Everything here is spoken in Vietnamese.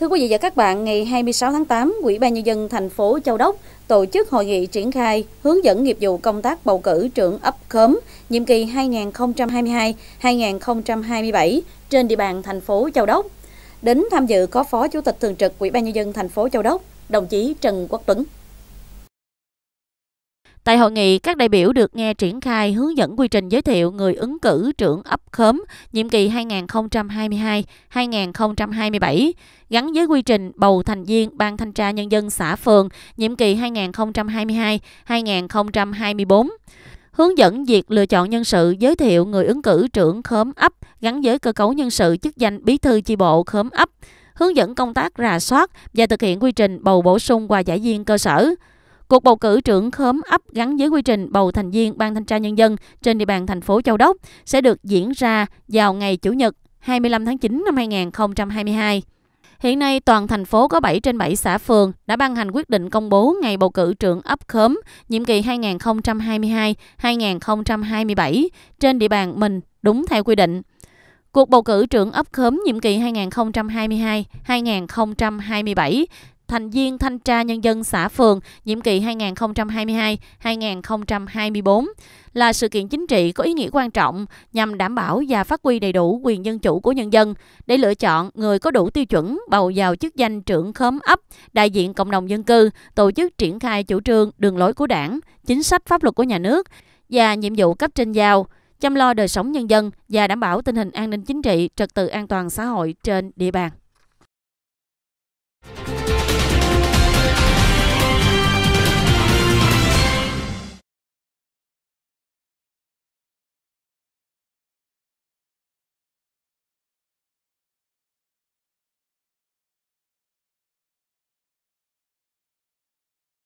Thưa quý vị và các bạn, ngày 26 tháng 8, Ủy ban Nhân dân thành phố Châu Đốc tổ chức hội nghị triển khai hướng dẫn nghiệp vụ công tác bầu cử trưởng ấp khóm nhiệm kỳ 2022-2027 trên địa bàn thành phố Châu Đốc. Đến tham dự có Phó Chủ tịch Thường trực Ủy ban Nhân dân thành phố Châu Đốc, đồng chí Trần Quốc Tuấn. Tại hội nghị, các đại biểu được nghe triển khai hướng dẫn quy trình giới thiệu người ứng cử trưởng ấp khóm nhiệm kỳ 2022-2027 gắn với quy trình bầu thành viên Ban Thanh tra Nhân dân xã phường nhiệm kỳ 2022-2024 hướng dẫn việc lựa chọn nhân sự giới thiệu người ứng cử trưởng khóm ấp gắn với cơ cấu nhân sự chức danh bí thư chi bộ khóm ấp hướng dẫn công tác rà soát và thực hiện quy trình bầu bổ sung và giải viên cơ sở Cuộc bầu cử trưởng khóm ấp gắn với quy trình bầu thành viên Ban Thanh tra Nhân dân trên địa bàn thành phố Châu Đốc sẽ được diễn ra vào ngày Chủ nhật 25 tháng 9 năm 2022. Hiện nay, toàn thành phố có 7 trên 7 xã phường đã ban hành quyết định công bố ngày bầu cử trưởng ấp khóm nhiệm kỳ 2022-2027 trên địa bàn mình đúng theo quy định. Cuộc bầu cử trưởng ấp khóm nhiệm kỳ 2022-2027 thành viên thanh tra nhân dân xã phường nhiệm kỳ 2022-2024 là sự kiện chính trị có ý nghĩa quan trọng nhằm đảm bảo và phát huy đầy đủ quyền dân chủ của nhân dân để lựa chọn người có đủ tiêu chuẩn bầu vào chức danh trưởng khóm ấp, đại diện cộng đồng dân cư, tổ chức triển khai chủ trương đường lối của đảng, chính sách pháp luật của nhà nước và nhiệm vụ cấp trên giao chăm lo đời sống nhân dân và đảm bảo tình hình an ninh chính trị, trật tự an toàn xã hội trên địa bàn.